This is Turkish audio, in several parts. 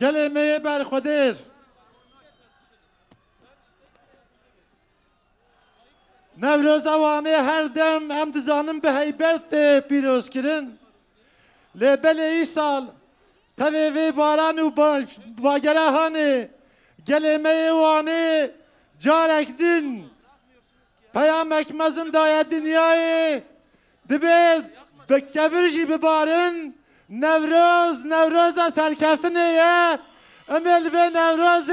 گله می بر خودش نوروز اوانه هر دم هم دزانم به حیبت پیروز کرن لبل ای سال تبه وی باران و باگره هانه گله می وانه جارک دین پیام اکمزن دایه دنیای دبید بکبرجی ببارن نوروز نوروز سرکفتن یه امل به نوروز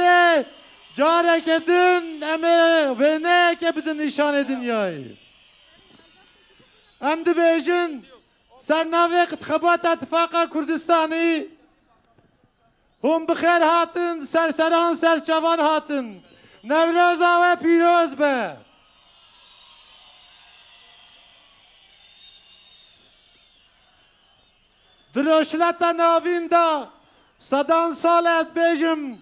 جاره که دن امه و نه که بدون نشان دنیایی ام دو بیجن سرناوی انتخابات اتفاق کردستانی هم بخیر هاتن سرسران سرچوان هاتن نوروز و پیروز به در رشدت ناوینده صدان ساله از بژم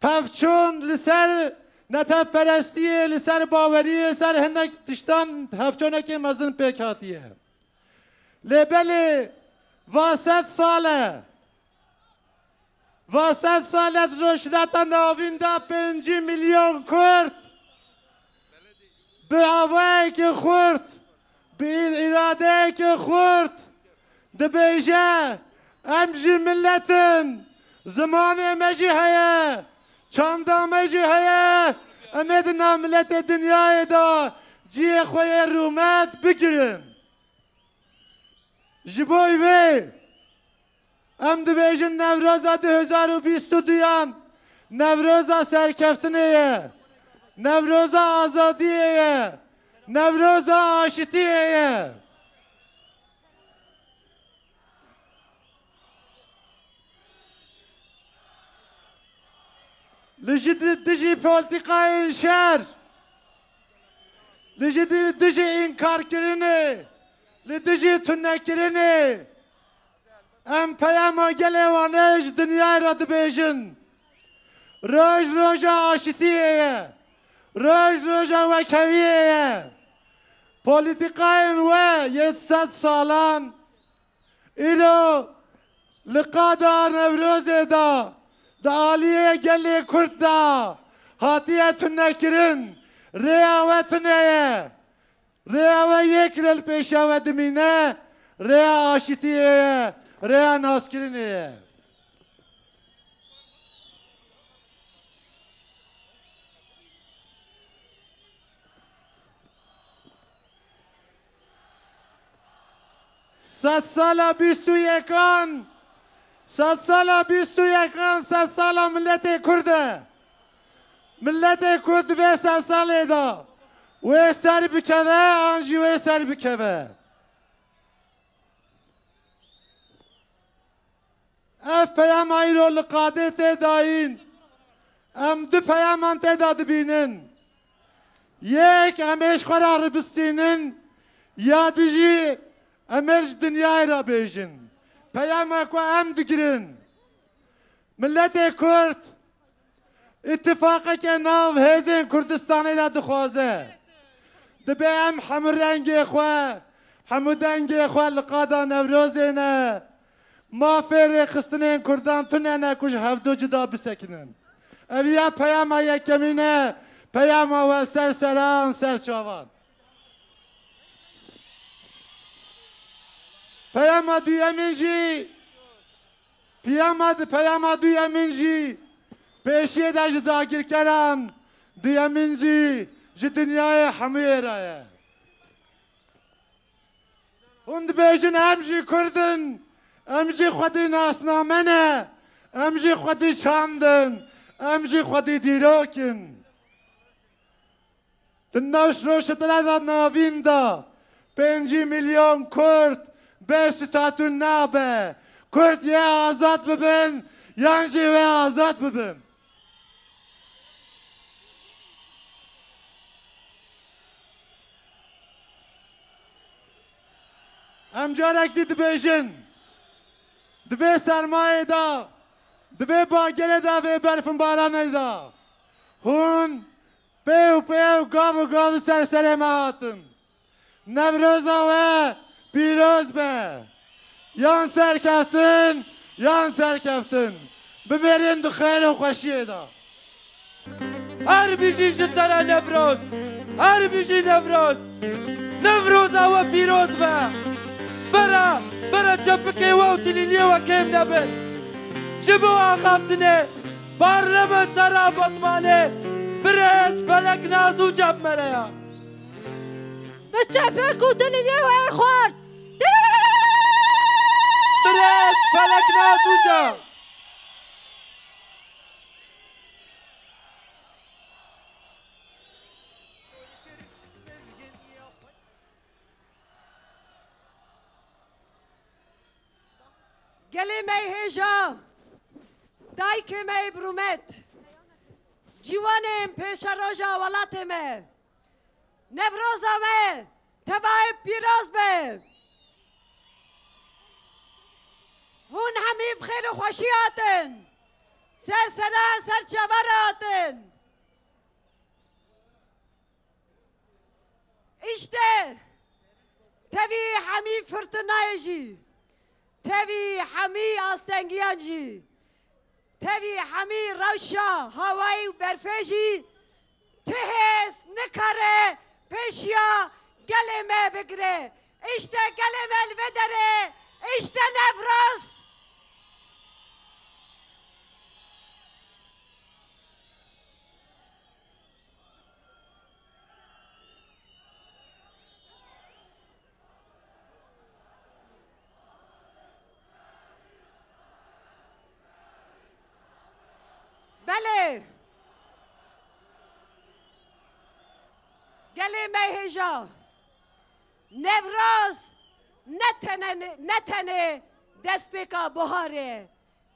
پفچون لسر نتف پرستیه لسر باوریه لسر هنده تشتان، هفچونه که مزن پکاتیه لبالی واسد ساله واسد ساله در رشدت ناوینده پنجی میلیون کرد به هوایی که خورد به اراده ارادهی که خورد De em jî milletin zamanı zimanê me jî heye çanda me jî heye em ê di nav milletê dinyayê da ciyê xwe yê rûmet bigirin ji bo wê em nevroza 2022 nevroza serkeftinê nevroza azadiyê nevroza aşitiyê لجد الدجي في التقاء انشار لجد الدجي انكار كرني لدجي تنكرني ام پیام گله وانج دنیا را دبیجن روز روز آشتیه روز روز وکویه پولیتیکاین و یتسد سالان ایلو لقادار نوروز دا Daliye gelli kurda. Hatiyetüne kirin. Reyavetüneye. Reyave yekrel peşave dimine. Reya aşitiyeye. Reya naskirineye. Satsala bistu yekan satsala bistu yakan satsala milleti kurdu. milleti kurdu ve satsala eda. Ve ser bükeve anji ve ser bükeve. Ev peyam ayrolu kadete dain. Em du peyaman te dadibinin. Yek em eşkar arabistinin. Ya dici em dünyaya bejin. پیام کو ام دگیرن ملت کرد اتفاقی که ناو هزین کردستانی دا دخوازه دبی ام حمر رنگی خواه حمودنگی خواه لقادا نوروزینه ما فیر خستنین کردان تونه کش هفدو جدا بسکنن اویا پیام یکمینه پیام و سر سران سر چاوان Peyama duyamenji. Piyama peyama duyamenji. Peşiye de ji dagirkeran duyamenji ji dünyaya hemûyê re ye. Hûn dibêjin em jî Kurdin, em jî xwedî nasname ne, em jî xwedî çam din, em jî da navîn da, pêncî milyon Kurd به ستاتون نابه کرد یا آزاد ببین یانجی و آزاد ببین امجارک دی دبیجن دوی سرمایه دا دوی باگره دا وی برفن بارانه دا هون پیو پیو گاو گاو سرسره مهاتن نوروزا و Biraz be. Yan serkeftin, yan serkeftin. Biberin dukhayla khoşiye da. Her bijî ji te nevroz, her bijî şey nevroz. Nevroza we pîroz be. Bera, bera çepikê we û tilîliyê we kêm nebin. Ji bo axaftinê, parlamentera batmanê, birê ez felek naz û cep me re ya. Bi çepek û dilîliyê we xwart. Biraz felek nasuca. Gelime heja, dajke me brumet, جوانم پیش روژا ولات می نوروز می تبای پیروز به هون همی خیر و خوشی آتن سر سنا سر جبراتن. آتن اشته تبي همی فرتنای جی حمی همی آستنگیان جی همی روشا هوای و برفه جی تهس نکره پشیا گلمه بگره اشته گلمه الودره اشته نفرست گلی هیجا نوراز نتنه دست بکا بهاره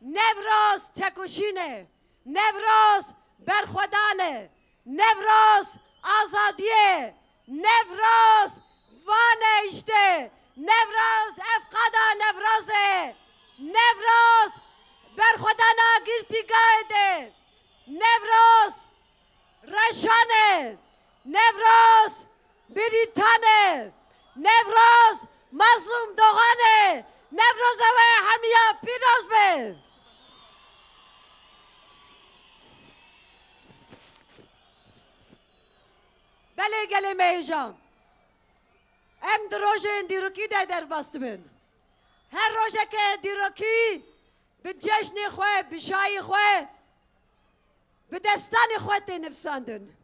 نوراز تکوشینه نوراز برخودانه نوراز آزادیه نوراز وانشته نوراز افقادا نورازه بر برخودانا گیرتی گایده نوراز رشانه نوروز بریتانه نوروز مظلوم دوغانه نوروز و همیا پیروز به بله گلی میجام ام این دیروکی ده در باست بین هر روزه که دیروکی به جشن خواه به شای خواه به دستان خواه تنفساندن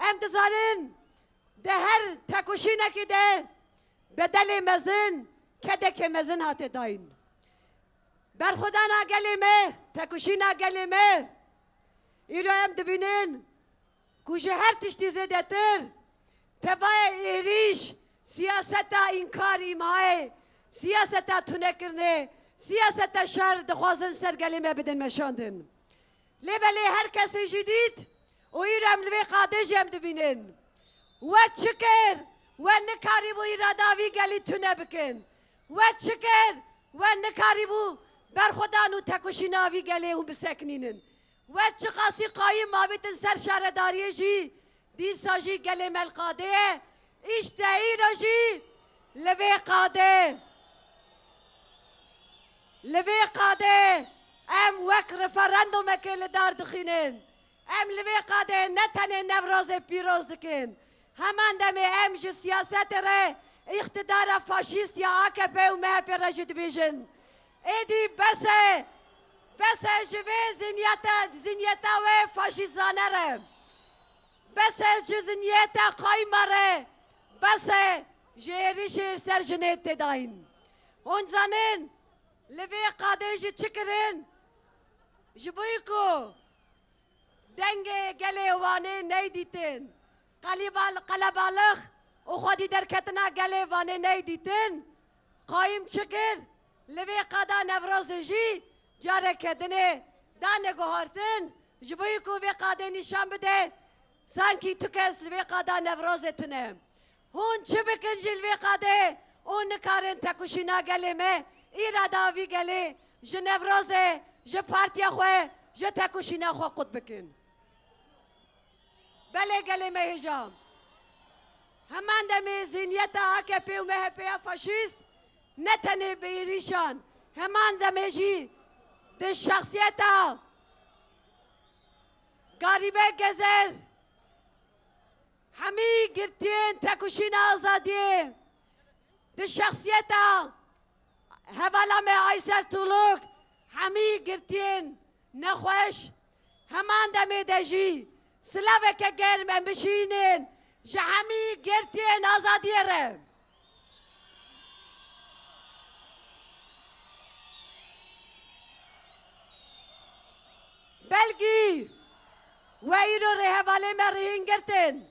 امتظارن ده هر تکوشی نکیده به دل مزن کده که مزن هاته داین بر خدا نگلیمه تکوشی نگلیمه ای رو هم دبینین گوشه هر تشتی زده تر تبای ایریش سیاست اینکار ایمای سیاست تونه کرنه سیاست شهر دخوازن سرگلیمه می بدن مشاندن بلی هر کسی جدید ويرم لبي قادش يم دبينن وشكر ونكاري بو إراداوي قالي تنبكن وشكر ونكاري بو برخدانو تكوشيناوي قالي هم بسكنينن وشقاسي قايم ما بيتن سر شارداري جي دي ساجي قالي مل قادية اشتهي رجي لبي قادي لبي قادي ام وك رفراندومك اللي دار دخينين ام لوی قاده نتن نوروز پیروز دکن همان دمی ام جی سیاست ره اقتدار فاشیست یا AKP و MHP رجد بیجن ایدی بسه بسه جوی زنیتا زنیتا و فاشیزانه ره بسه جی زنیتا قایمه ره بسه جیری شیر سر جنیت داین اون زنین لوی قاده جی چکرین جبوی کو دنگ وانه نیدیتن قلیبال قلبالخ او خودی در کتنا گلیوانه نیدیتن قایم چکر لوی قدا نوروز جی جاره کدنه دانه گوهرتن جبوی کو وی قاده نشان بده سانکی تو کس لوی قدا نوروز تنه هون چه بکن جل وی قاده اون کارن تکوشینا گلیمه ایرادا وی گلی جنوروزه جه پارتی خواه جه تکوشینا خواه قد بکن بله Galima حجام همان دمی زینیت AKP و پیا فاشیست نتنه بیریشان همان دمی جی ده شخصیت گاریبه گذر همی گرتین تکوشین آزادی ده شخصیت می عیسر طولوک همی گرتین نخوش همان دمی دجی سلاوه که گرم امشینین جهمی گرتن آزادی دیره بلگی و ایرو ره والی مرهین گرتن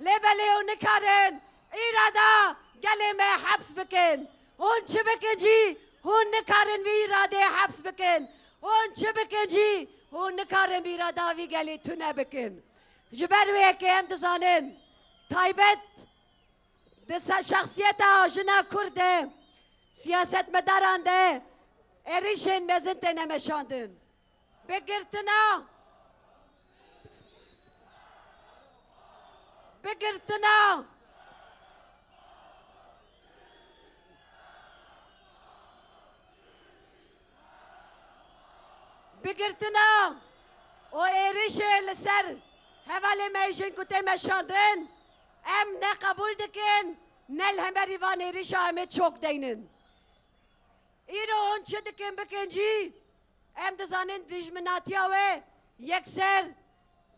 لبلی و نکارن ایرادا گلی مه حبس بکن اون چه بکن جی هون نکارن ویراده حبس بکن اون چه بکن جی هون نکارن ویرادا وی گلی تنه بکن ji ber wê yekê em dizanin taybet di ser şahsiyeta jina Kurd e siyasetmedaran de erişên mezin têne meşandin bi girtina o êrişê Hevali meyjin ku teme şandin, em ne kabul dikin, nel hemer ivanerişa emet çok دینن. ایرو اون چه دکن بکن جی ام دزانین دجمناتی و یکسر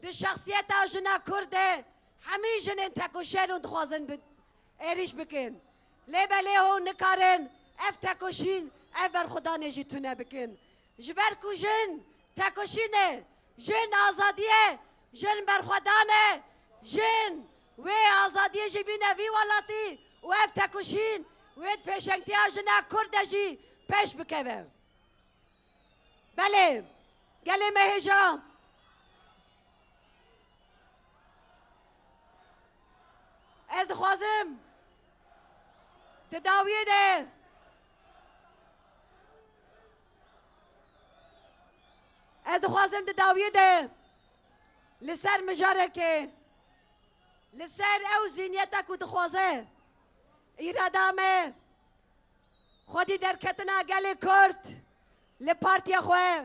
د شخصیت آجنا کرده همی جنین تکو شیرون دخوازن بد ایریش بکن لی بله هون نکارن اف تکوشین اف بر خدا نجی تونه بکن جبر کو جن تکوشینه جن آزادیه جن برخدامه جن و آزادی جی بی نوی ولاتی و اف تکوشین و ات پیشنگتی جنا کرد جی پیش بکوه بله گلی مهجا از خوازم تداوی ده از خوازم تداوی ده لسر مجارکه لسر او زینیتا کو دخوازه ایرادامه خودی در کتنا گل کرد لپارتی خواه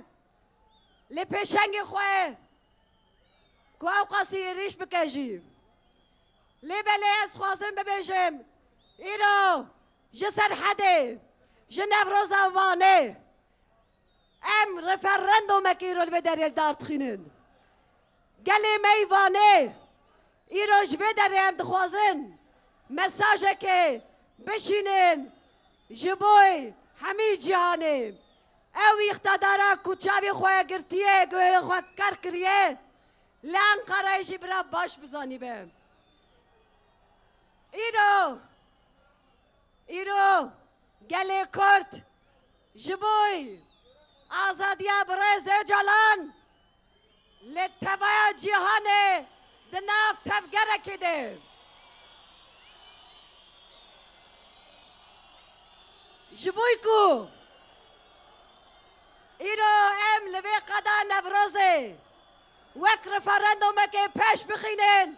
لپیشنگ خواه کو او قاسی ریش بکجی لی بله از خوازم ببیجم ایرو جسر حده جنف روزا وانه ام رفرندومک ایرو به دریل دارتخینن گلی میوانه ای روش در هم دخوازن مساجه که بشینن جبوی همی جهانه او اقتدارا کچاوی خواه گرتیه گوه خواه کر کریه لان قرائشی برا باش بزانی به ایرو ایرو گلی کرد جبوی آزادیا برای زجالان لطوه جهان دناف نفت تفگره کده جبوی کو ایرو ام لوی قدا نفروزه وک رفرندومه که پیش بخینین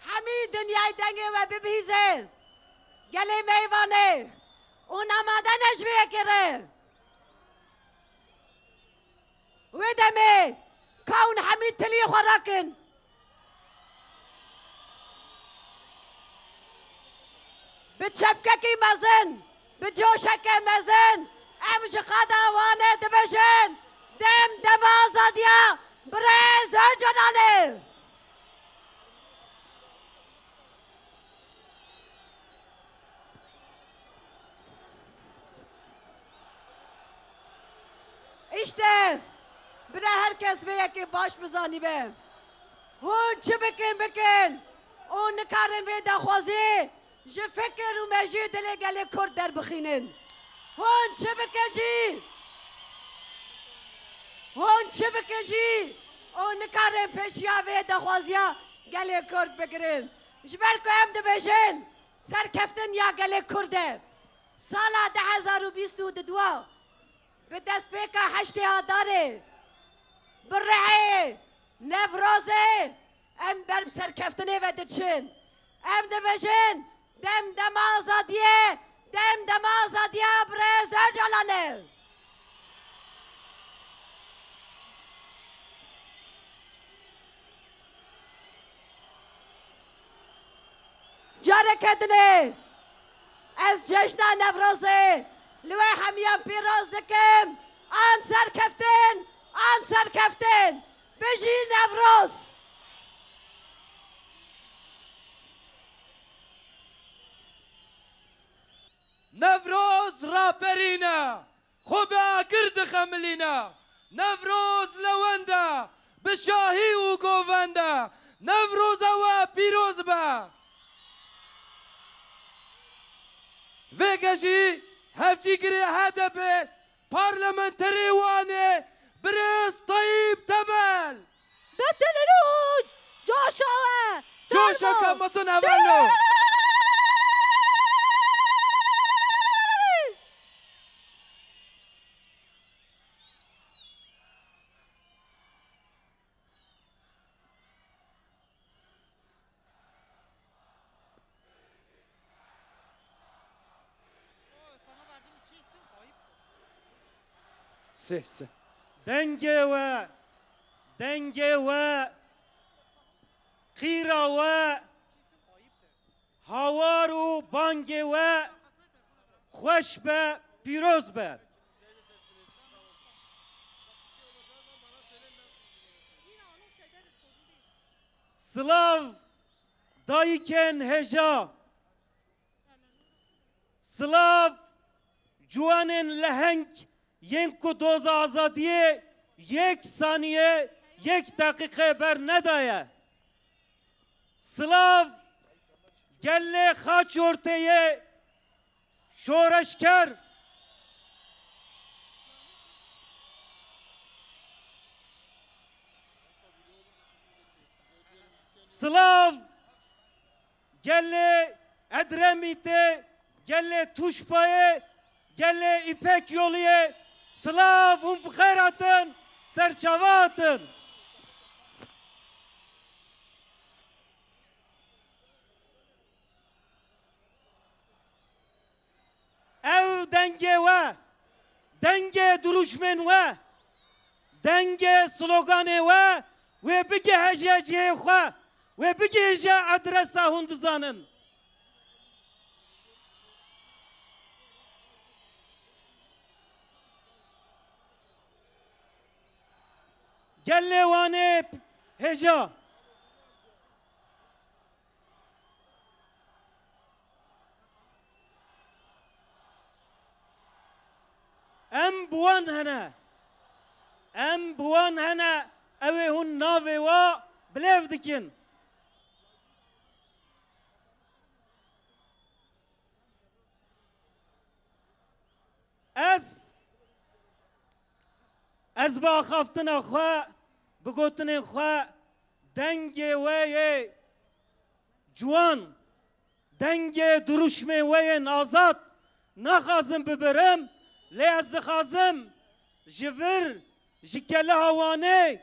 همین دنیای دنگه و ببیزه گلی میوانه اون آماده نجویه کره ویدمه كون حميد تلي خراكن بتشبككي مزن بجوشك مزن امج قدا وانا دبجن دم دم ازاديا برز اجن بره هر کس به یکی باش بزانی به هون چه بکن بکن اون نکارن به دخوازی جه فکر و مجی دل کرد در بخینن هون چه بکن جی هون چه بکن جی اون نکارن پیشیا به دخوازیا گل کرد بگرن جبر که هم سرکفتن بجن سر یا گل کرده سال ده هزار و بیست و دو به دست پیکا ها داره برعی نفرازی ام بر سرکفتنی و دچین ام دبجین دم دم آزادیه دم دم آزادیه برز اجلانه جارک ادنی از جشن نفرازی لوی همیم پیروز دکم آن سرکفتن انسر کفتن بجی نوروز نەڤۆز ڕاپەرینە خۆبە گردخە ملینە نەڤۆز لەوەندە بشاهی و گۆڤەندە نەڤۆزەوە پیرۆز بە وێگەژی هەفتی گرێ هەدەبێ پارلەمەندەری وانێ برز طيب تبل بدل الوج جوشوا جوشوا كم مصنع بلو Sih sih denge ve denge ve kira ve havar u bange ve hoş be piroz be. Slav dayken heja. Slav cuanen lehenk yenko doza azadiye یک ثانیه یک دقیقه بر ندایه سلاف گله خاچورتیه شورشکر سلاف گله ادرمیته گله توشپایه گله ایپک یولیه Slav hûn bi xêr hatin, serçava hatin. Ev dengê ve dengê duruşmên ve dengê sloganê we, wê ve cihê xwe, wê adresa hûn قال لي وانا هجا ام بوان هنا ام بوان هنا اوي هون نافي وا بلاف دكين از از با خفتنا خواه بگوتنی خواه دنگ وی جوان دنگ دروشم وی نازد نخوازم ببرم لی از دخوازم جور جکل هوانه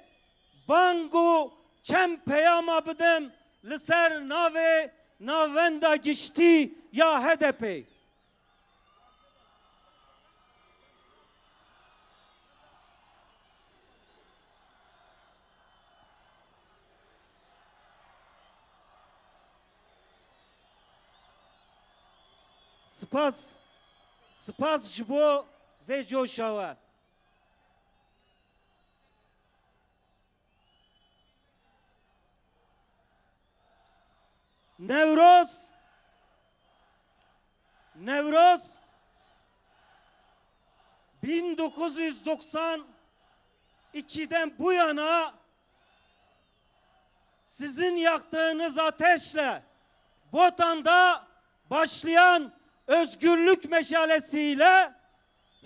بانگو چم پیاما بدم لسر ناوه ناوندا گشتی یا هدپی Spas, spas jbo ve coşava. Nevroz, Nevroz 1992'den bu yana sizin yaktığınız ateşle Botan'da başlayan özgürlük meşalesiyle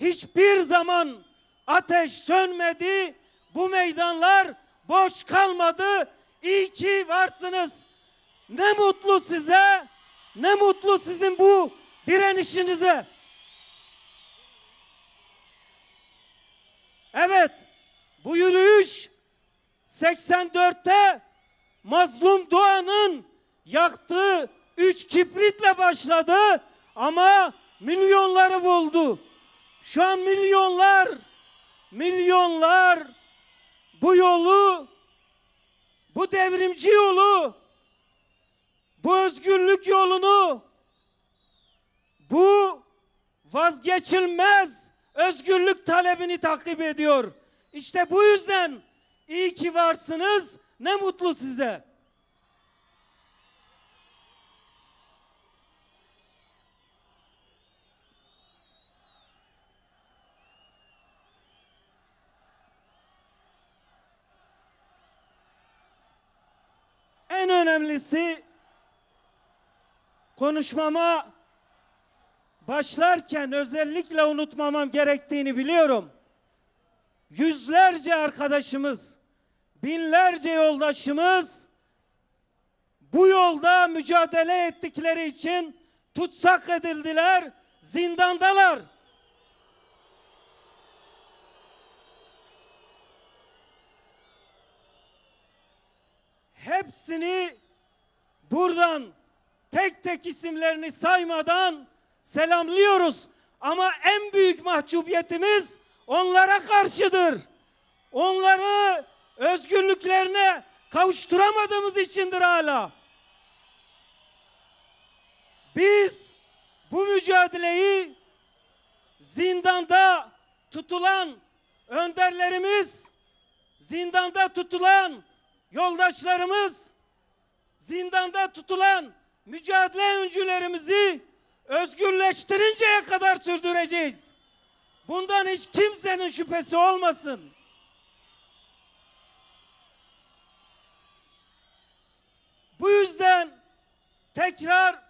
hiçbir zaman ateş sönmedi. Bu meydanlar boş kalmadı. İyi ki varsınız. Ne mutlu size. Ne mutlu sizin bu direnişinize. Evet. Bu yürüyüş 84'te Mazlum Doğan'ın yaktığı üç kibritle başladı. Ama milyonları buldu. Şu an milyonlar, milyonlar bu yolu, bu devrimci yolu, bu özgürlük yolunu, bu vazgeçilmez özgürlük talebini takip ediyor. İşte bu yüzden iyi ki varsınız. Ne mutlu size. En önemlisi konuşmama başlarken özellikle unutmamam gerektiğini biliyorum. Yüzlerce arkadaşımız, binlerce yoldaşımız bu yolda mücadele ettikleri için tutsak edildiler, zindandalar. hepsini buradan tek tek isimlerini saymadan selamlıyoruz. Ama en büyük mahcubiyetimiz onlara karşıdır. Onları özgürlüklerine kavuşturamadığımız içindir hala. Biz bu mücadeleyi zindanda tutulan önderlerimiz, zindanda tutulan yoldaşlarımız zindanda tutulan mücadele öncülerimizi özgürleştirinceye kadar sürdüreceğiz. Bundan hiç kimsenin şüphesi olmasın. Bu yüzden tekrar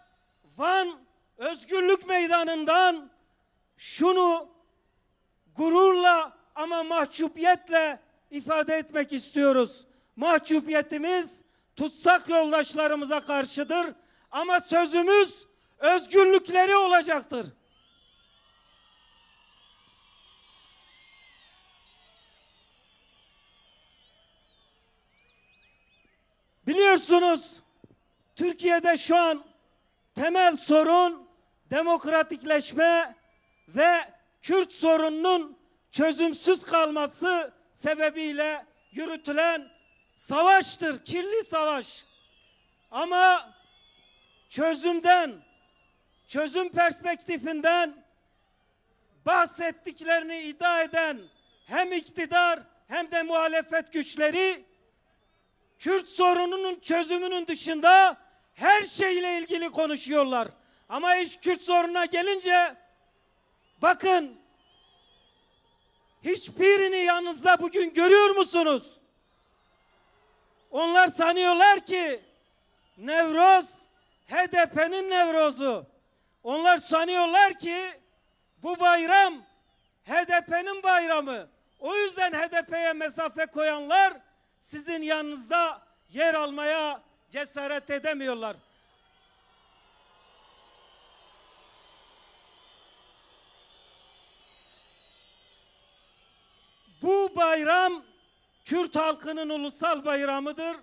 Van Özgürlük Meydanı'ndan şunu gururla ama mahcupiyetle ifade etmek istiyoruz mahcubiyetimiz tutsak yoldaşlarımıza karşıdır ama sözümüz özgürlükleri olacaktır. Biliyorsunuz Türkiye'de şu an temel sorun demokratikleşme ve Kürt sorununun çözümsüz kalması sebebiyle yürütülen savaştır, kirli savaş. Ama çözümden, çözüm perspektifinden bahsettiklerini iddia eden hem iktidar hem de muhalefet güçleri Kürt sorununun çözümünün dışında her şeyle ilgili konuşuyorlar. Ama iş Kürt sorununa gelince bakın hiçbirini yanınızda bugün görüyor musunuz? Onlar sanıyorlar ki Nevroz HDP'nin Nevrozu. Onlar sanıyorlar ki bu bayram HDP'nin bayramı. O yüzden HDP'ye mesafe koyanlar sizin yanınızda yer almaya cesaret edemiyorlar. Bu bayram Kürt halkının ulusal bayramıdır.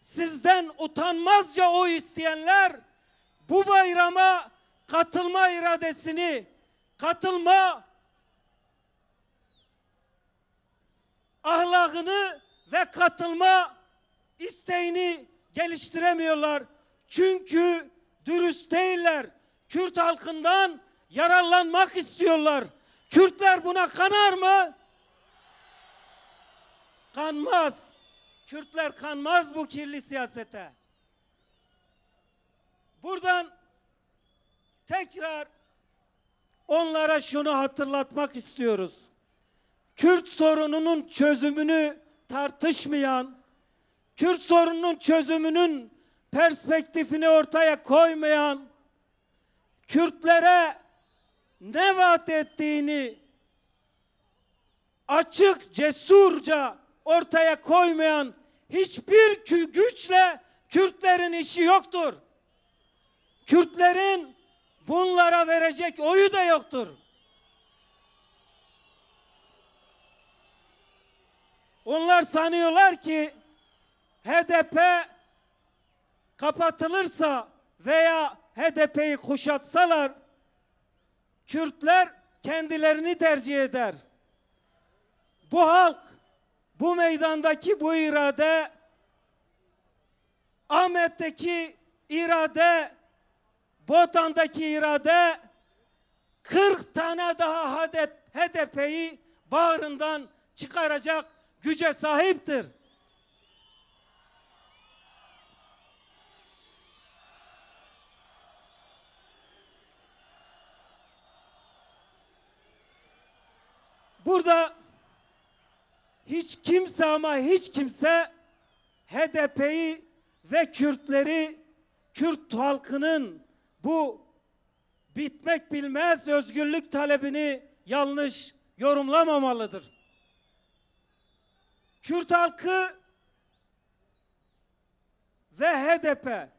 Sizden utanmazca o isteyenler bu bayrama katılma iradesini, katılma ahlakını ve katılma isteğini geliştiremiyorlar. Çünkü dürüst değiller. Kürt halkından yararlanmak istiyorlar. Kürtler buna kanar mı? kanmaz. Kürtler kanmaz bu kirli siyasete. Buradan tekrar onlara şunu hatırlatmak istiyoruz. Kürt sorununun çözümünü tartışmayan, Kürt sorununun çözümünün perspektifini ortaya koymayan, Kürtlere ne vaat ettiğini açık, cesurca ortaya koymayan hiçbir güçle Kürtlerin işi yoktur. Kürtlerin bunlara verecek oyu da yoktur. Onlar sanıyorlar ki HDP kapatılırsa veya HDP'yi kuşatsalar Kürtler kendilerini tercih eder. Bu halk bu meydandaki bu irade Ahmet'teki irade Botan'daki irade 40 tane daha HDP'yi bağrından çıkaracak güce sahiptir. Burada hiç kimse ama hiç kimse HDP'yi ve Kürtleri, Kürt halkının bu bitmek bilmez özgürlük talebini yanlış yorumlamamalıdır. Kürt halkı ve HDP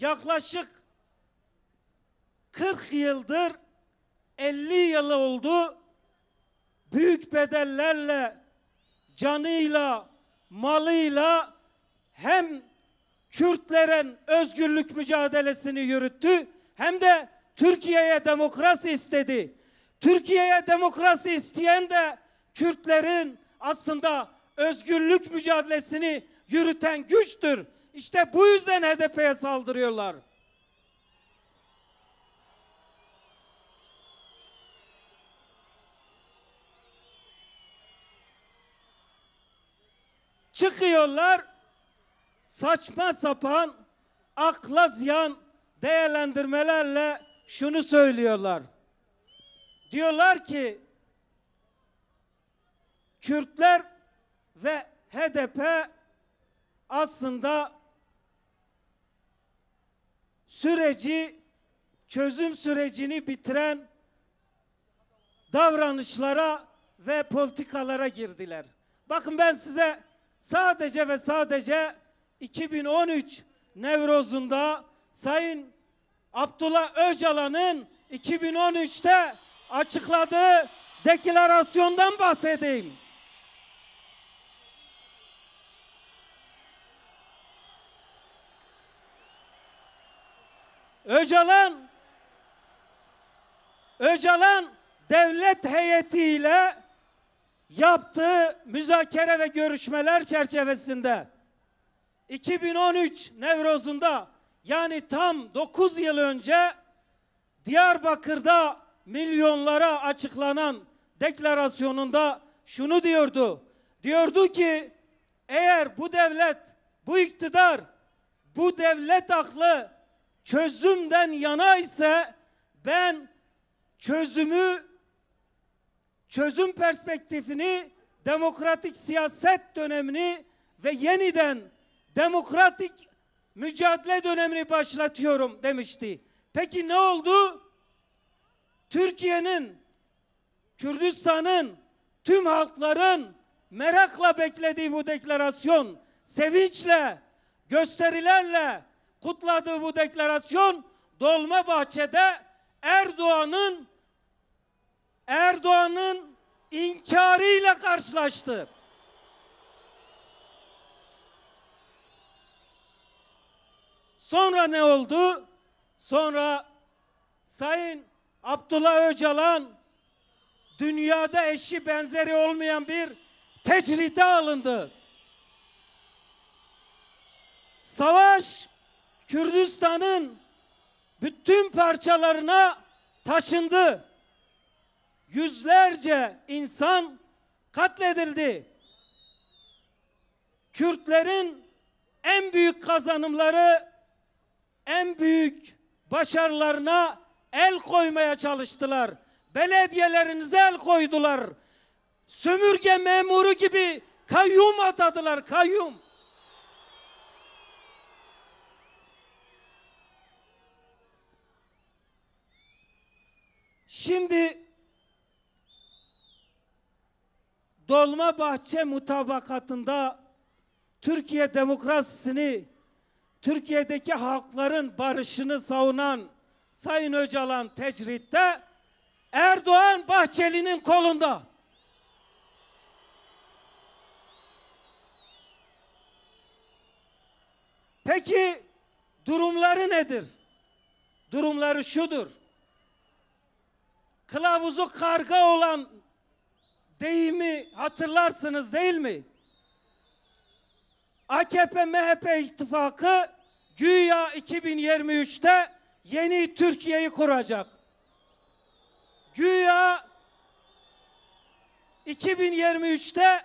yaklaşık 40 yıldır 50 yılı oldu büyük bedellerle canıyla, malıyla hem Kürtlerin özgürlük mücadelesini yürüttü hem de Türkiye'ye demokrasi istedi. Türkiye'ye demokrasi isteyen de Kürtlerin aslında özgürlük mücadelesini yürüten güçtür. İşte bu yüzden HDP'ye saldırıyorlar. çıkıyorlar saçma sapan akla ziyan değerlendirmelerle şunu söylüyorlar. Diyorlar ki Kürtler ve HDP aslında süreci çözüm sürecini bitiren davranışlara ve politikalara girdiler. Bakın ben size sadece ve sadece 2013 Nevroz'unda Sayın Abdullah Öcalan'ın 2013'te açıkladığı deklarasyondan bahsedeyim. Öcalan Öcalan devlet heyetiyle yaptığı müzakere ve görüşmeler çerçevesinde 2013 Nevroz'unda yani tam 9 yıl önce Diyarbakır'da milyonlara açıklanan deklarasyonunda şunu diyordu. Diyordu ki eğer bu devlet, bu iktidar, bu devlet aklı çözümden yana ise ben çözümü çözüm perspektifini, demokratik siyaset dönemini ve yeniden demokratik mücadele dönemini başlatıyorum demişti. Peki ne oldu? Türkiye'nin, Kürdistan'ın, tüm halkların merakla beklediği bu deklarasyon, sevinçle, gösterilerle kutladığı bu deklarasyon Dolma Bahçede Erdoğan'ın Erdoğan'ın inkarıyla karşılaştı. Sonra ne oldu? Sonra Sayın Abdullah Öcalan dünyada eşi benzeri olmayan bir tecride alındı. Savaş Kürdistan'ın bütün parçalarına taşındı yüzlerce insan katledildi. Kürtlerin en büyük kazanımları, en büyük başarılarına el koymaya çalıştılar. Belediyelerinize el koydular. Sömürge memuru gibi kayyum atadılar, kayyum. Şimdi Dolma Bahçe mutabakatında Türkiye demokrasisini, Türkiye'deki halkların barışını savunan Sayın Öcalan tecritte, Erdoğan Bahçeli'nin kolunda. Peki durumları nedir? Durumları şudur. Kılavuzu karga olan deyimi hatırlarsınız değil mi? AKP-MHP ittifakı güya 2023'te yeni Türkiye'yi kuracak. Güya 2023'te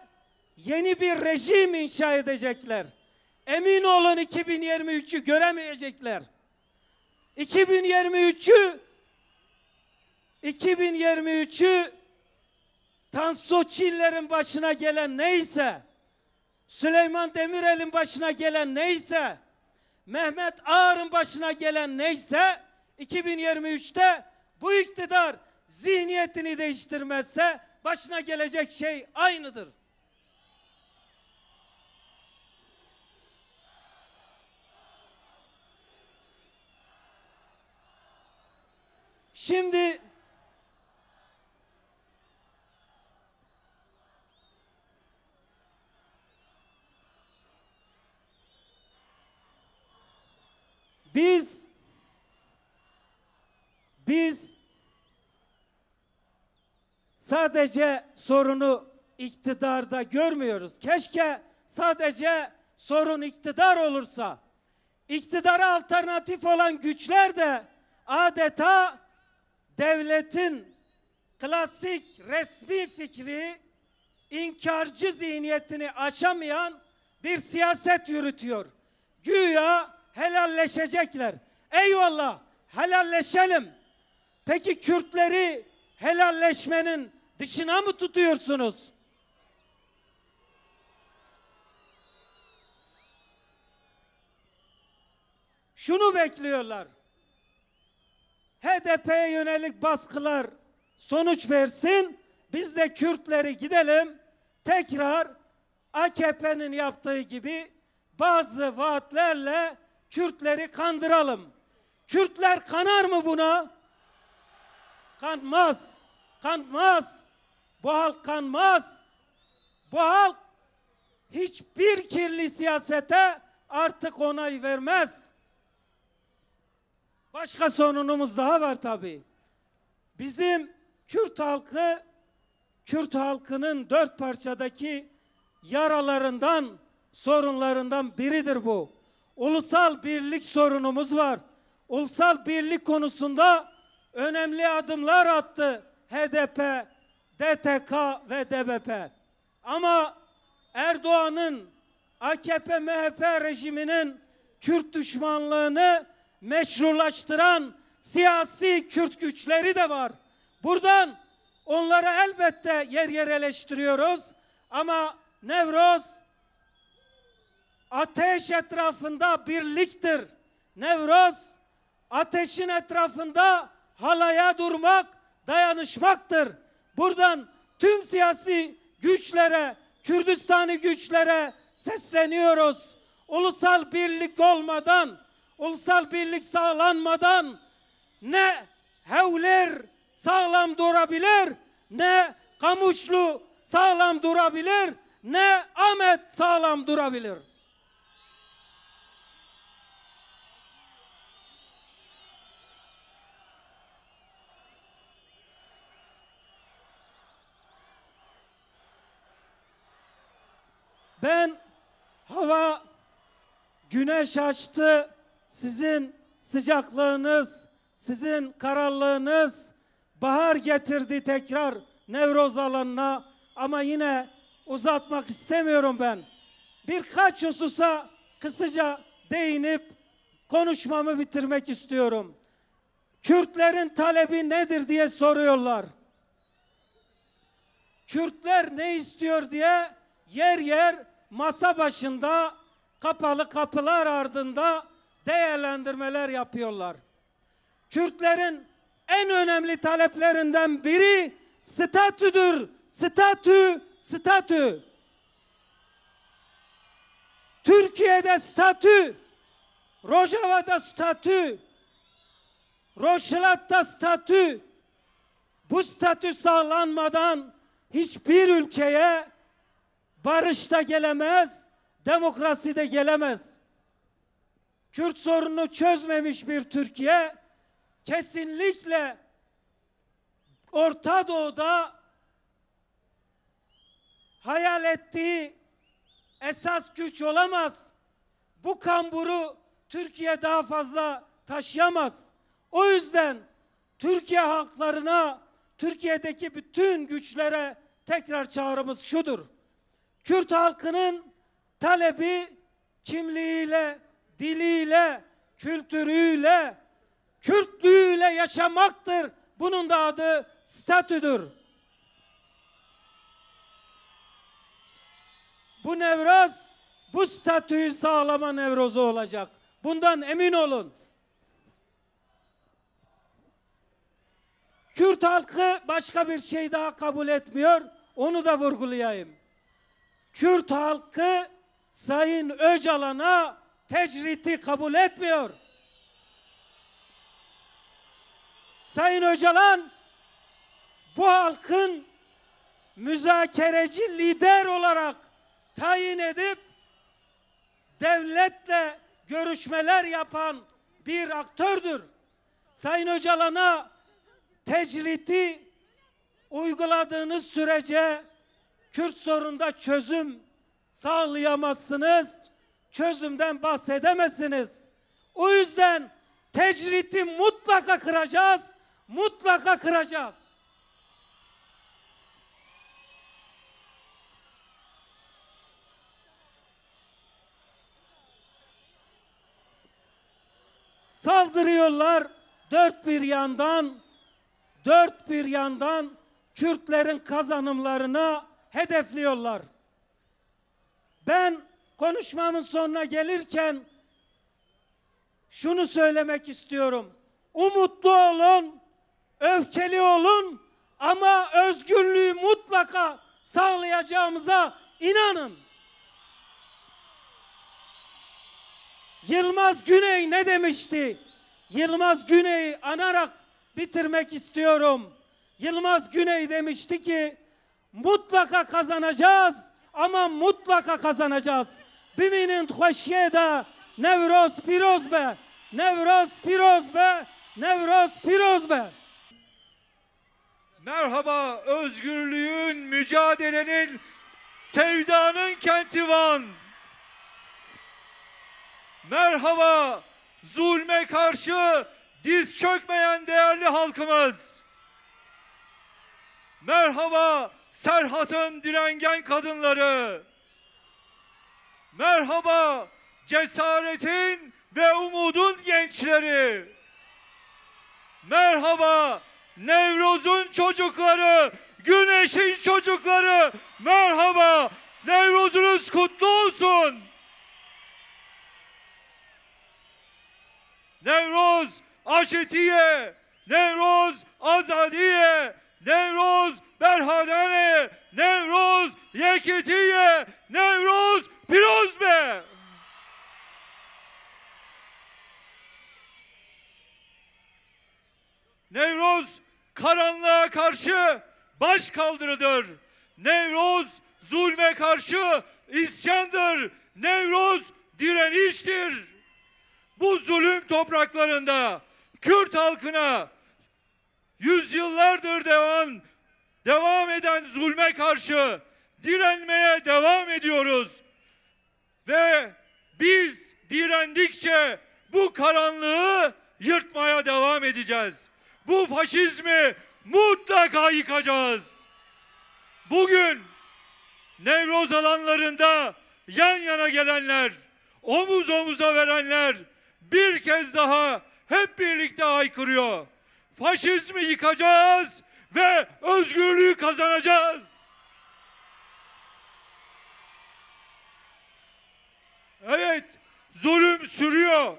yeni bir rejim inşa edecekler. Emin olun 2023'ü göremeyecekler. 2023'ü 2023'ü Tansu Çiller'in başına gelen neyse, Süleyman Demirel'in başına gelen neyse, Mehmet Ağar'ın başına gelen neyse, 2023'te bu iktidar zihniyetini değiştirmezse başına gelecek şey aynıdır. Şimdi Biz biz sadece sorunu iktidarda görmüyoruz. Keşke sadece sorun iktidar olursa iktidara alternatif olan güçler de adeta devletin klasik resmi fikri inkarcı zihniyetini aşamayan bir siyaset yürütüyor. Güya helalleşecekler. Eyvallah helalleşelim. Peki Kürtleri helalleşmenin dışına mı tutuyorsunuz? Şunu bekliyorlar. HDP'ye yönelik baskılar sonuç versin. Biz de Kürtleri gidelim. Tekrar AKP'nin yaptığı gibi bazı vaatlerle Kürtleri kandıralım. Kürtler kanar mı buna? Kanmaz. Kanmaz. Bu halk kanmaz. Bu halk hiçbir kirli siyasete artık onay vermez. Başka sorunumuz daha var tabii. Bizim Kürt halkı, Kürt halkının dört parçadaki yaralarından, sorunlarından biridir bu. Ulusal birlik sorunumuz var. Ulusal birlik konusunda önemli adımlar attı HDP, DTK ve DBP. Ama Erdoğan'ın AKP MHP rejiminin Kürt düşmanlığını meşrulaştıran siyasi Kürt güçleri de var. Buradan onları elbette yer yer eleştiriyoruz ama Nevroz ateş etrafında birliktir. Nevroz ateşin etrafında halaya durmak, dayanışmaktır. Buradan tüm siyasi güçlere, Kürdistan'ı güçlere sesleniyoruz. Ulusal birlik olmadan, ulusal birlik sağlanmadan ne hevler sağlam durabilir, ne Kamuşlu sağlam durabilir, ne Ahmet sağlam durabilir. Ben hava güneş açtı. Sizin sıcaklığınız, sizin kararlılığınız bahar getirdi tekrar Nevroz alanına. Ama yine uzatmak istemiyorum ben. Birkaç hususa kısaca değinip konuşmamı bitirmek istiyorum. Kürtlerin talebi nedir diye soruyorlar. Kürtler ne istiyor diye yer yer masa başında kapalı kapılar ardında değerlendirmeler yapıyorlar. Kürtlerin en önemli taleplerinden biri statüdür. Statü, statü. Türkiye'de statü, Rojava'da statü, Roşilat'ta statü. Bu statü sağlanmadan hiçbir ülkeye Barış da gelemez, demokrasi de gelemez. Kürt sorununu çözmemiş bir Türkiye kesinlikle Orta Doğu'da hayal ettiği esas güç olamaz. Bu kamburu Türkiye daha fazla taşıyamaz. O yüzden Türkiye halklarına, Türkiye'deki bütün güçlere tekrar çağrımız şudur. Kürt halkının talebi kimliğiyle, diliyle, kültürüyle, Kürtlüğüyle yaşamaktır. Bunun da adı statüdür. Bu Nevraz bu statüyü sağlama Nevrozu olacak. Bundan emin olun. Kürt halkı başka bir şey daha kabul etmiyor. Onu da vurgulayayım. Kürt halkı Sayın Öcalan'a tecriti kabul etmiyor. Sayın Öcalan bu halkın müzakereci lider olarak tayin edip devletle görüşmeler yapan bir aktördür. Sayın Öcalan'a tecriti uyguladığınız sürece Kürt sorununda çözüm sağlayamazsınız. Çözümden bahsedemezsiniz. O yüzden tecriti mutlaka kıracağız. Mutlaka kıracağız. Saldırıyorlar dört bir yandan, dört bir yandan Kürtlerin kazanımlarına hedefliyorlar. Ben konuşmamın sonuna gelirken şunu söylemek istiyorum. Umutlu olun, öfkeli olun ama özgürlüğü mutlaka sağlayacağımıza inanın. Yılmaz Güney ne demişti? Yılmaz Güney'i anarak bitirmek istiyorum. Yılmaz Güney demişti ki mutlaka kazanacağız ama mutlaka kazanacağız. Biminin hoşye de Nevroz piroz be. Nevroz piroz be. Nevroz piroz be. Merhaba özgürlüğün, mücadelenin, sevdanın kenti Van. Merhaba zulme karşı diz çökmeyen değerli halkımız. Merhaba Serhat'ın direngen kadınları. Merhaba cesaretin ve umudun gençleri. Merhaba Nevroz'un çocukları, Güneş'in çocukları. Merhaba Nevroz'unuz kutlu olsun. Nevroz Aşetiye, Nevroz Azadi memleketiyle Nevruz Piroz be! Nevruz karanlığa karşı baş kaldırıdır. Nevroz zulme karşı isyandır. Nevroz direniştir. Bu zulüm topraklarında Kürt halkına yüzyıllardır devam devam eden zulme karşı direnmeye devam ediyoruz. Ve biz direndikçe bu karanlığı yırtmaya devam edeceğiz. Bu faşizmi mutlaka yıkacağız. Bugün Nevroz alanlarında yan yana gelenler, omuz omuza verenler bir kez daha hep birlikte haykırıyor. Faşizmi yıkacağız ve özgürlüğü kazanacağız. Evet, zulüm sürüyor.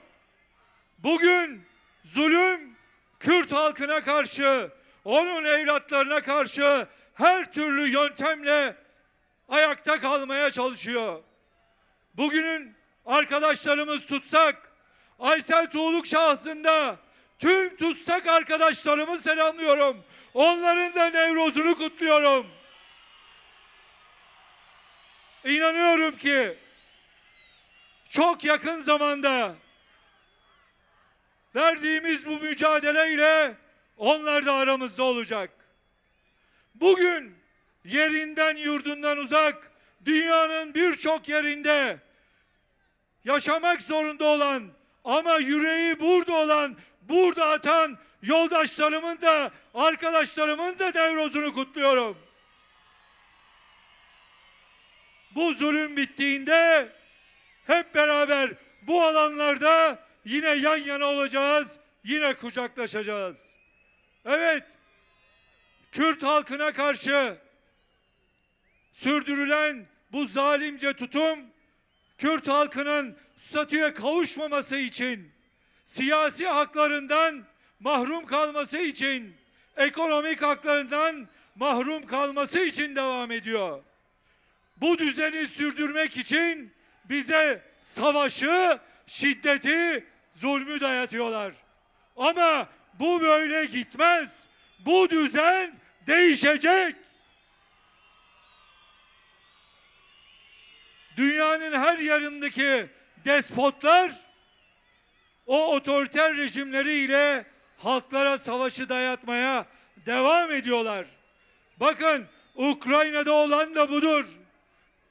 Bugün zulüm Kürt halkına karşı, onun evlatlarına karşı her türlü yöntemle ayakta kalmaya çalışıyor. Bugünün arkadaşlarımız tutsak, Aysel Tuğluk şahsında tüm tutsak arkadaşlarımı selamlıyorum. Onların da Nevroz'unu kutluyorum. İnanıyorum ki çok yakın zamanda verdiğimiz bu mücadeleyle onlar da aramızda olacak. Bugün yerinden yurdundan uzak dünyanın birçok yerinde yaşamak zorunda olan ama yüreği burada olan, burada atan yoldaşlarımın da arkadaşlarımın da devrozunu kutluyorum. Bu zulüm bittiğinde hep beraber bu alanlarda yine yan yana olacağız, yine kucaklaşacağız. Evet, Kürt halkına karşı sürdürülen bu zalimce tutum, Kürt halkının statüye kavuşmaması için, siyasi haklarından mahrum kalması için, ekonomik haklarından mahrum kalması için devam ediyor. Bu düzeni sürdürmek için bize savaşı, şiddeti, zulmü dayatıyorlar. Ama bu böyle gitmez. Bu düzen değişecek. Dünyanın her yerindeki despotlar o otoriter rejimleriyle halklara savaşı dayatmaya devam ediyorlar. Bakın Ukrayna'da olan da budur.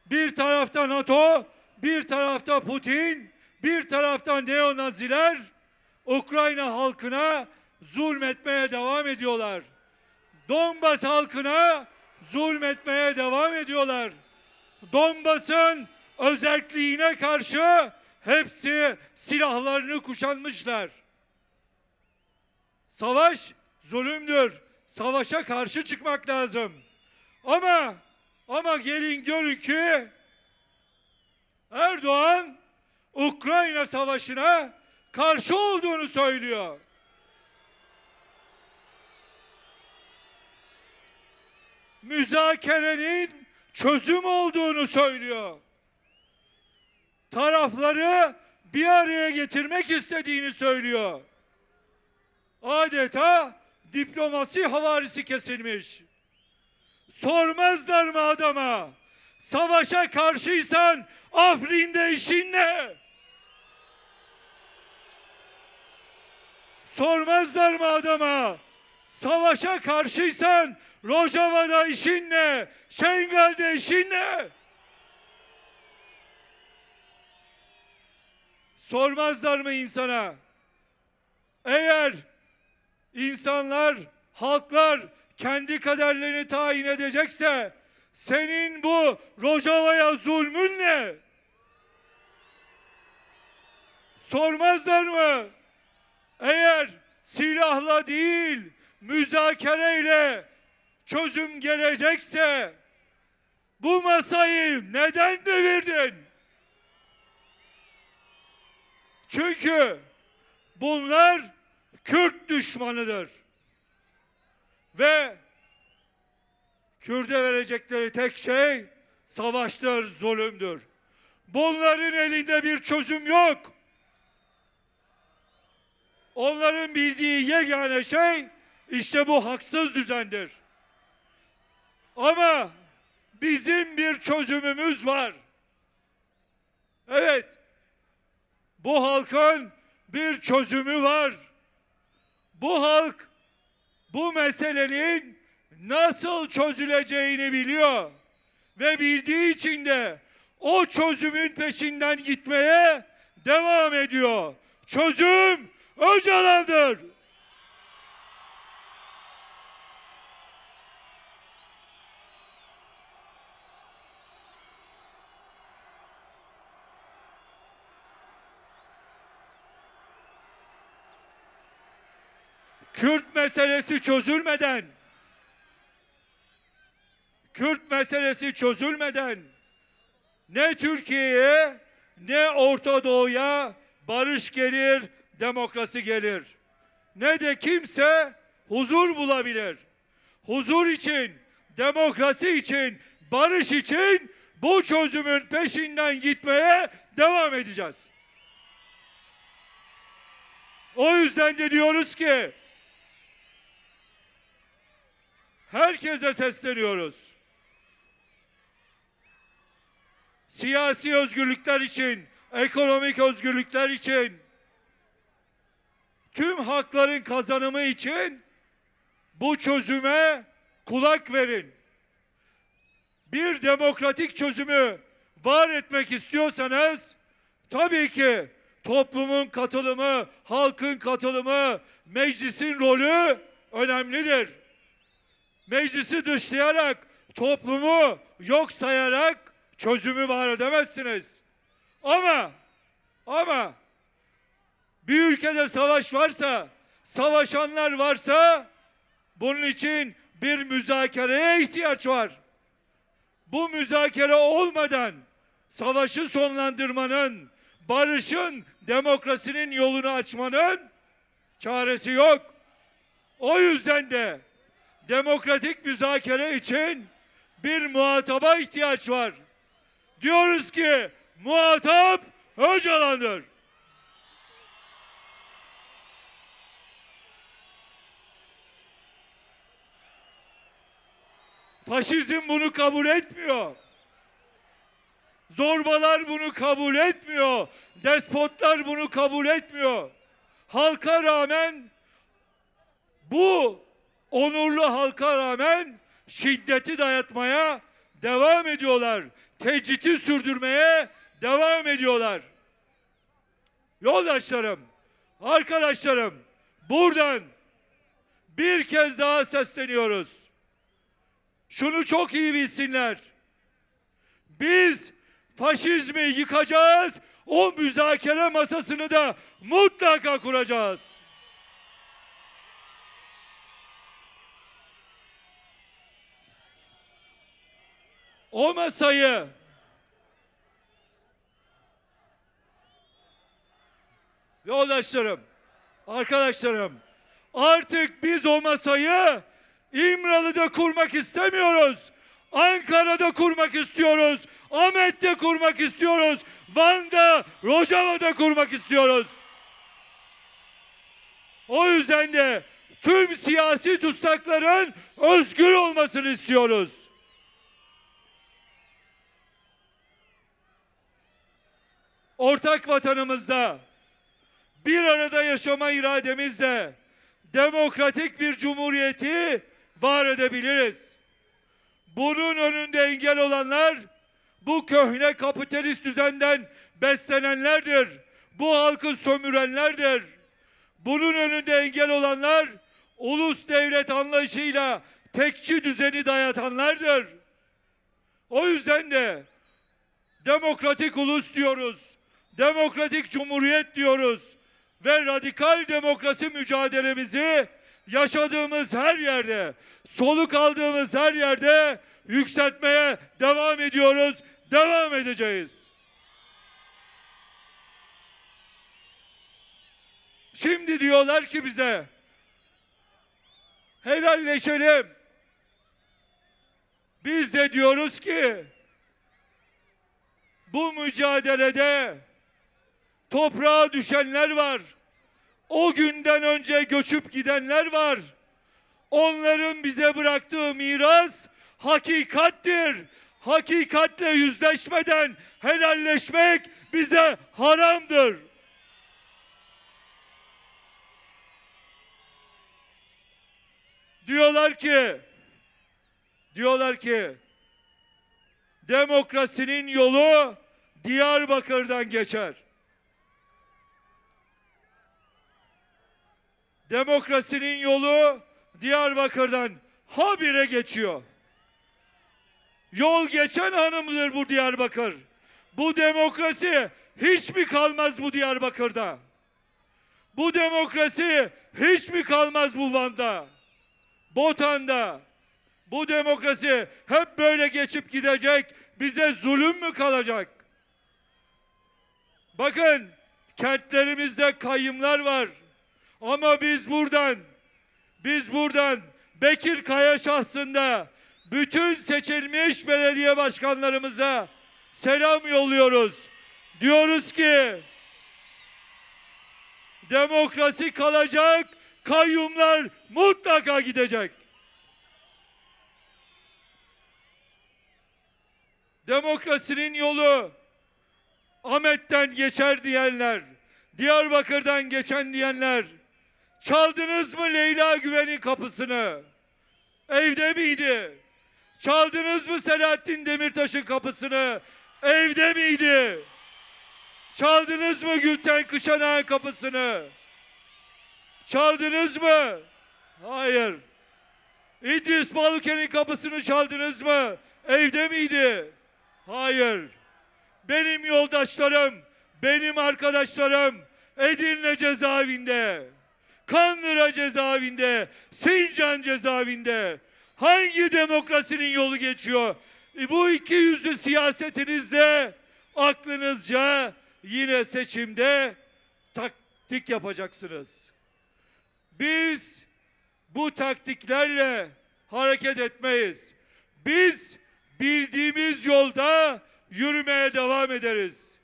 Bir tarafta NATO, bir tarafta Putin, bir taraftan neonaziler Ukrayna halkına zulmetmeye devam ediyorlar. Donbas halkına zulmetmeye devam ediyorlar. Donbas'ın özelliğine karşı hepsi silahlarını kuşanmışlar. Savaş zulümdür. Savaşa karşı çıkmak lazım. Ama ama gelin görün ki Erdoğan Ukrayna Savaşı'na karşı olduğunu söylüyor. Müzakerenin çözüm olduğunu söylüyor. Tarafları bir araya getirmek istediğini söylüyor. Adeta diplomasi havarisi kesilmiş. Sormazlar mı adama? Savaşa karşıysan Afrin'de işin ne? Sormazlar mı adama? Savaşa karşıysan Rojava'da işin ne? Şengal'de işin ne? Sormazlar mı insana? Eğer insanlar, halklar kendi kaderlerini tayin edecekse senin bu Rojava'ya zulmün ne? Sormazlar mı? Eğer silahla değil, müzakereyle çözüm gelecekse bu masayı neden devirdin? Çünkü bunlar Kürt düşmanıdır. Ve Kürde verecekleri tek şey savaştır, zulümdür. Bunların elinde bir çözüm yok. Onların bildiği yegane şey işte bu haksız düzendir. Ama bizim bir çözümümüz var. Evet. Bu halkın bir çözümü var. Bu halk bu meselenin nasıl çözüleceğini biliyor ve bildiği için de o çözümün peşinden gitmeye devam ediyor. Çözüm Öcalan'dır. Kürt meselesi çözülmeden Kürt meselesi çözülmeden ne Türkiye'ye ne Orta Doğu'ya barış gelir, demokrasi gelir. Ne de kimse huzur bulabilir. Huzur için, demokrasi için, barış için bu çözümün peşinden gitmeye devam edeceğiz. O yüzden de diyoruz ki herkese sesleniyoruz. siyasi özgürlükler için, ekonomik özgürlükler için, tüm hakların kazanımı için bu çözüme kulak verin. Bir demokratik çözümü var etmek istiyorsanız tabii ki toplumun katılımı, halkın katılımı, meclisin rolü önemlidir. Meclisi dışlayarak, toplumu yok sayarak çözümü var edemezsiniz. Ama ama bir ülkede savaş varsa, savaşanlar varsa bunun için bir müzakereye ihtiyaç var. Bu müzakere olmadan savaşı sonlandırmanın, barışın, demokrasinin yolunu açmanın çaresi yok. O yüzden de demokratik müzakere için bir muhataba ihtiyaç var diyoruz ki muhatap Öcalan'dır. Faşizm bunu kabul etmiyor. Zorbalar bunu kabul etmiyor. Despotlar bunu kabul etmiyor. Halka rağmen bu onurlu halka rağmen şiddeti dayatmaya devam ediyorlar tecriti sürdürmeye devam ediyorlar. Yoldaşlarım, arkadaşlarım buradan bir kez daha sesleniyoruz. Şunu çok iyi bilsinler. Biz faşizmi yıkacağız, o müzakere masasını da mutlaka kuracağız. o masayı yoldaşlarım, arkadaşlarım artık biz o masayı İmralı'da kurmak istemiyoruz. Ankara'da kurmak istiyoruz. Ahmet'te kurmak istiyoruz. Van'da, Rojava'da kurmak istiyoruz. O yüzden de tüm siyasi tutsakların özgür olmasını istiyoruz. ortak vatanımızda bir arada yaşama irademizle demokratik bir cumhuriyeti var edebiliriz. Bunun önünde engel olanlar bu köhne kapitalist düzenden beslenenlerdir. Bu halkı sömürenlerdir. Bunun önünde engel olanlar ulus devlet anlayışıyla tekçi düzeni dayatanlardır. O yüzden de demokratik ulus diyoruz demokratik cumhuriyet diyoruz ve radikal demokrasi mücadelemizi yaşadığımız her yerde, soluk aldığımız her yerde yükseltmeye devam ediyoruz, devam edeceğiz. Şimdi diyorlar ki bize helalleşelim. Biz de diyoruz ki bu mücadelede Toprağa düşenler var. O günden önce göçüp gidenler var. Onların bize bıraktığı miras hakikattir. Hakikatle yüzleşmeden helalleşmek bize haramdır. Diyorlar ki diyorlar ki demokrasinin yolu Diyarbakır'dan geçer. Demokrasinin yolu Diyarbakır'dan habire geçiyor. Yol geçen hanımdır bu Diyarbakır. Bu demokrasi hiç mi kalmaz bu Diyarbakır'da? Bu demokrasi hiç mi kalmaz bu Van'da? Botan'da? Bu demokrasi hep böyle geçip gidecek, bize zulüm mü kalacak? Bakın kentlerimizde kayımlar var. Ama biz buradan, biz buradan Bekir Kaya şahsında bütün seçilmiş belediye başkanlarımıza selam yolluyoruz. Diyoruz ki demokrasi kalacak, kayyumlar mutlaka gidecek. Demokrasinin yolu Ahmet'ten geçer diyenler, Diyarbakır'dan geçen diyenler, Çaldınız mı Leyla Güven'in kapısını? Evde miydi? Çaldınız mı Selahattin Demirtaş'ın kapısını? Evde miydi? Çaldınız mı Gülten Kışanak'ın kapısını? Çaldınız mı? Hayır. İdris Baluken'in kapısını çaldınız mı? Evde miydi? Hayır. Benim yoldaşlarım, benim arkadaşlarım Edirne cezaevinde. Kandıra cezaevinde, Sincan cezaevinde hangi demokrasinin yolu geçiyor? E bu iki yüzlü siyasetinizde aklınızca yine seçimde taktik yapacaksınız. Biz bu taktiklerle hareket etmeyiz. Biz bildiğimiz yolda yürümeye devam ederiz.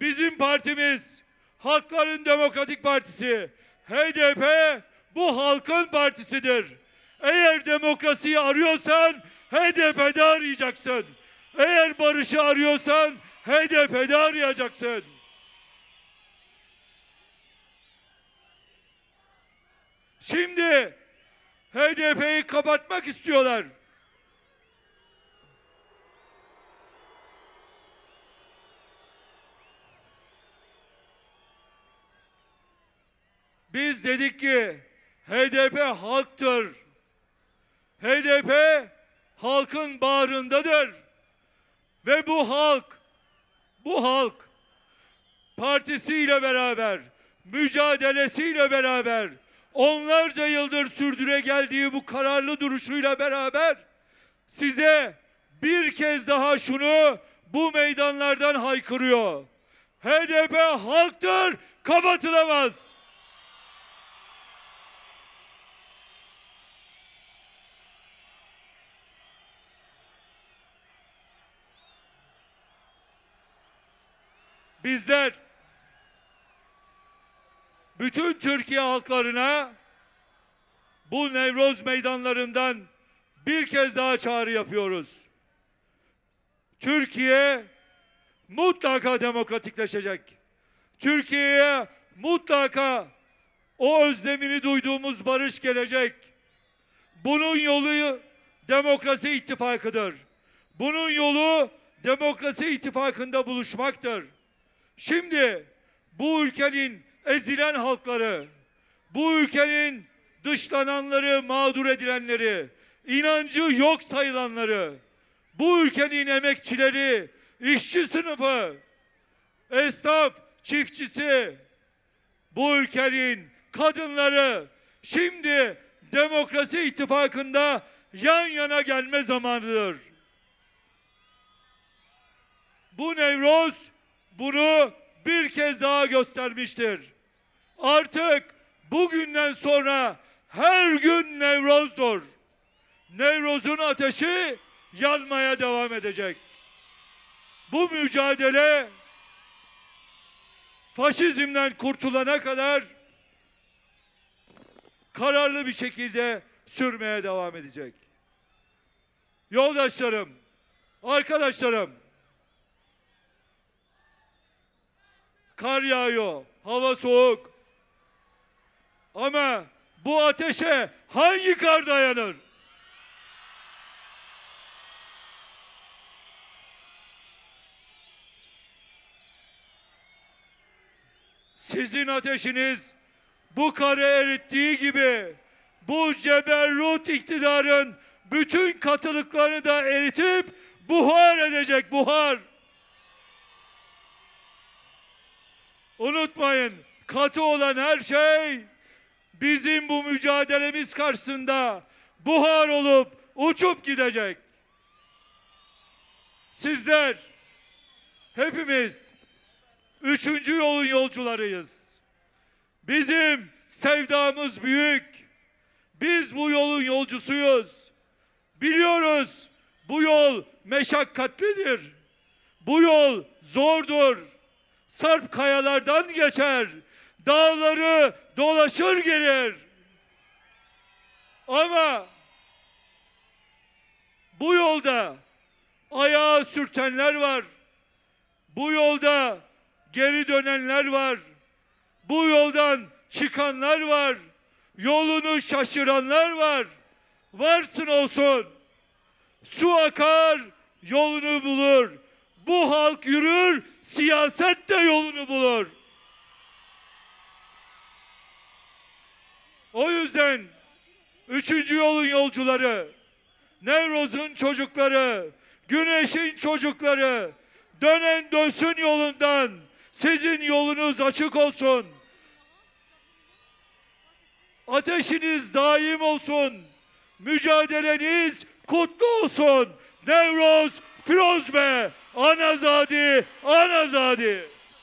Bizim partimiz Halkların Demokratik Partisi HDP bu halkın partisidir. Eğer demokrasiyi arıyorsan HDP'de arayacaksın. Eğer barışı arıyorsan HDP'de arayacaksın. Şimdi HDP'yi kapatmak istiyorlar. Biz dedik ki HDP halktır. HDP halkın bağrındadır. Ve bu halk, bu halk partisiyle beraber, mücadelesiyle beraber, onlarca yıldır sürdüre geldiği bu kararlı duruşuyla beraber size bir kez daha şunu bu meydanlardan haykırıyor. HDP halktır, kapatılamaz. bizler bütün Türkiye halklarına bu Nevroz meydanlarından bir kez daha çağrı yapıyoruz. Türkiye mutlaka demokratikleşecek. Türkiye'ye mutlaka o özlemini duyduğumuz barış gelecek. Bunun yolu demokrasi ittifakıdır. Bunun yolu demokrasi ittifakında buluşmaktır. Şimdi bu ülkenin ezilen halkları, bu ülkenin dışlananları, mağdur edilenleri, inancı yok sayılanları, bu ülkenin emekçileri, işçi sınıfı, esnaf, çiftçisi, bu ülkenin kadınları şimdi demokrasi ittifakında yan yana gelme zamanıdır. Bu Nevroz bunu bir kez daha göstermiştir. Artık bugünden sonra her gün Nevroz'dur. Nevroz'un ateşi yanmaya devam edecek. Bu mücadele faşizmden kurtulana kadar kararlı bir şekilde sürmeye devam edecek. Yoldaşlarım, arkadaşlarım, kar yağıyor, hava soğuk. Ama bu ateşe hangi kar dayanır? Sizin ateşiniz bu karı erittiği gibi bu ceberrut iktidarın bütün katılıklarını da eritip buhar edecek buhar. Unutmayın katı olan her şey bizim bu mücadelemiz karşısında buhar olup uçup gidecek. Sizler hepimiz üçüncü yolun yolcularıyız. Bizim sevdamız büyük. Biz bu yolun yolcusuyuz. Biliyoruz bu yol meşakkatlidir. Bu yol zordur sarp kayalardan geçer, dağları dolaşır gelir. Ama bu yolda ayağa sürtenler var. Bu yolda geri dönenler var. Bu yoldan çıkanlar var. Yolunu şaşıranlar var. Varsın olsun. Su akar, yolunu bulur bu halk yürür, siyaset de yolunu bulur. O yüzden üçüncü yolun yolcuları, Nevroz'un çocukları, Güneş'in çocukları, dönen dönsün yolundan, sizin yolunuz açık olsun. Ateşiniz daim olsun, mücadeleniz kutlu olsun. Nevroz, Pirozbe. Anazadi, Anazadi.